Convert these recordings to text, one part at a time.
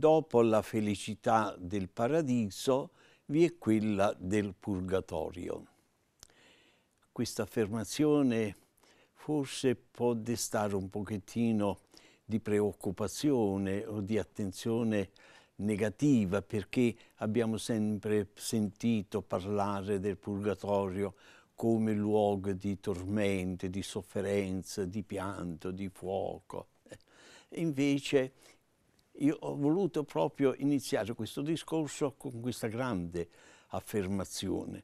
dopo la felicità del paradiso vi è quella del purgatorio. Questa affermazione forse può destare un pochettino di preoccupazione o di attenzione negativa perché abbiamo sempre sentito parlare del purgatorio come luogo di tormento, di sofferenza, di pianto, di fuoco. Invece io ho voluto proprio iniziare questo discorso con questa grande affermazione.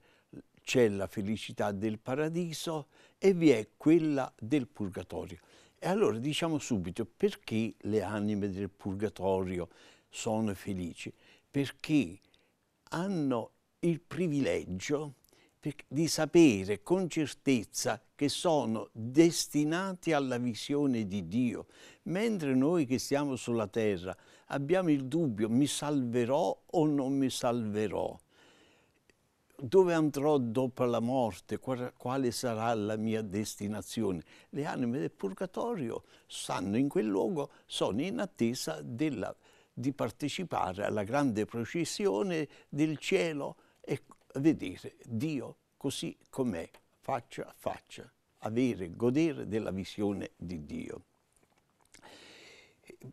C'è la felicità del paradiso e vi è quella del purgatorio. E allora diciamo subito perché le anime del purgatorio sono felici? Perché hanno il privilegio di sapere con certezza che sono destinati alla visione di Dio, mentre noi che siamo sulla terra abbiamo il dubbio mi salverò o non mi salverò, dove andrò dopo la morte, quale sarà la mia destinazione. Le anime del purgatorio stanno in quel luogo, sono in attesa della, di partecipare alla grande processione del cielo e ecco, vedere Dio così com'è, faccia a faccia, avere, godere della visione di Dio.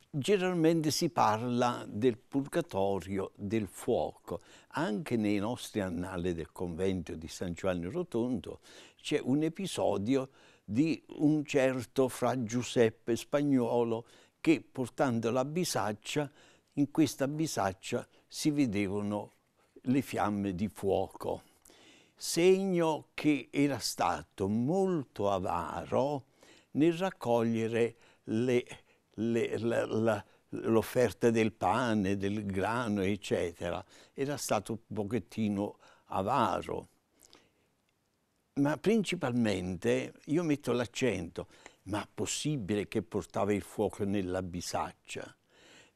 Generalmente si parla del purgatorio del fuoco. Anche nei nostri annali del convento di San Giovanni Rotondo c'è un episodio di un certo fra Giuseppe Spagnolo che portando la bisaccia, in questa bisaccia si vedevano le fiamme di fuoco, segno che era stato molto avaro nel raccogliere l'offerta del pane, del grano, eccetera. Era stato un pochettino avaro. Ma principalmente io metto l'accento, ma possibile che portava il fuoco nella bisaccia?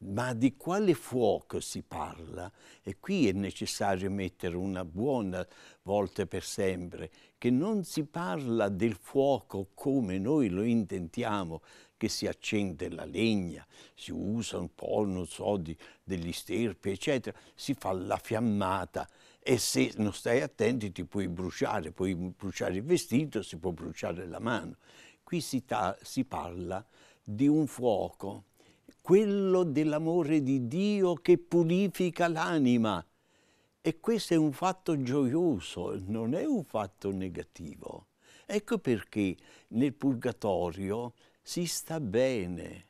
Ma di quale fuoco si parla? E qui è necessario mettere una buona volta per sempre, che non si parla del fuoco come noi lo intentiamo, che si accende la legna, si usa un po', non so, di, degli sterpi, eccetera, si fa la fiammata e se non stai attenti ti puoi bruciare, puoi bruciare il vestito, si può bruciare la mano. Qui si, si parla di un fuoco quello dell'amore di Dio che purifica l'anima. E questo è un fatto gioioso, non è un fatto negativo. Ecco perché nel purgatorio si sta bene,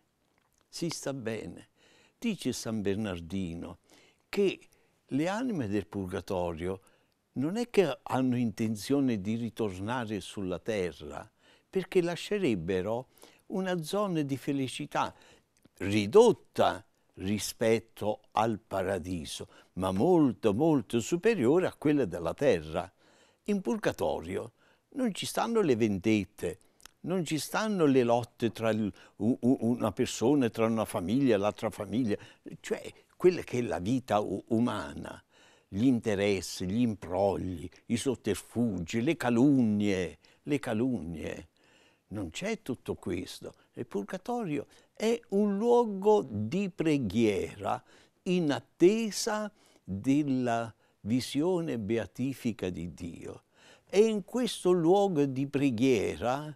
si sta bene. Dice San Bernardino che le anime del purgatorio non è che hanno intenzione di ritornare sulla terra, perché lascerebbero una zona di felicità ridotta rispetto al paradiso, ma molto molto superiore a quella della terra. In purgatorio non ci stanno le vendette, non ci stanno le lotte tra una persona, tra una famiglia e l'altra famiglia, cioè quella che è la vita umana, gli interessi, gli improgli, i sotterfugi, le calunnie, le calunnie. Non c'è tutto questo. Il purgatorio è un luogo di preghiera in attesa della visione beatifica di Dio. E in questo luogo di preghiera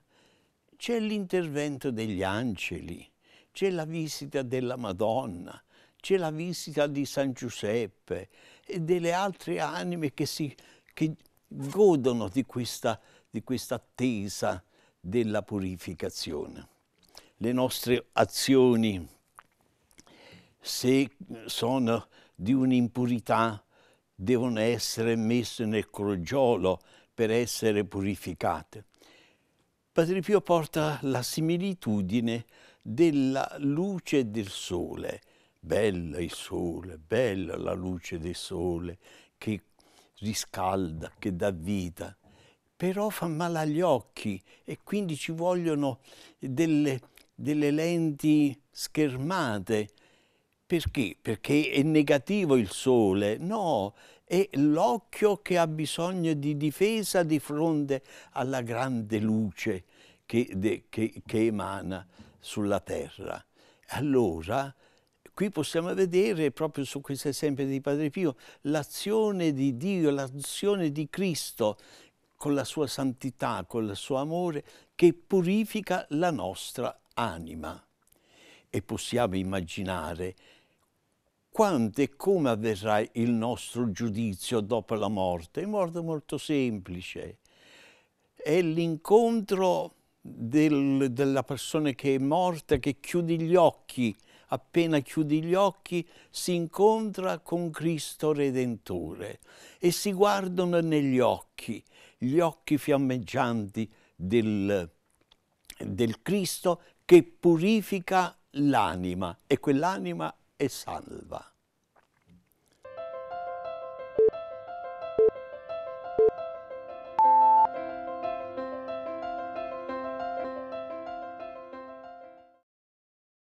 c'è l'intervento degli angeli, c'è la visita della Madonna, c'è la visita di San Giuseppe e delle altre anime che, si, che godono di questa, di questa attesa della purificazione. Le nostre azioni, se sono di un'impurità, devono essere messe nel crogiolo per essere purificate. Padre Pio porta la similitudine della luce del sole. Bella il sole, bella la luce del sole che riscalda, che dà vita però fa male agli occhi e quindi ci vogliono delle, delle lenti schermate. Perché? Perché è negativo il sole? No, è l'occhio che ha bisogno di difesa di fronte alla grande luce che, de, che, che emana sulla terra. Allora, qui possiamo vedere proprio su questo esempio di Padre Pio l'azione di Dio, l'azione di Cristo con la sua santità, con il suo amore, che purifica la nostra anima. E possiamo immaginare quanto e come avverrà il nostro giudizio dopo la morte. in modo molto semplice. È l'incontro del, della persona che è morta, che chiude gli occhi appena chiudi gli occhi, si incontra con Cristo Redentore e si guardano negli occhi, gli occhi fiammeggianti del, del Cristo che purifica l'anima e quell'anima è salva.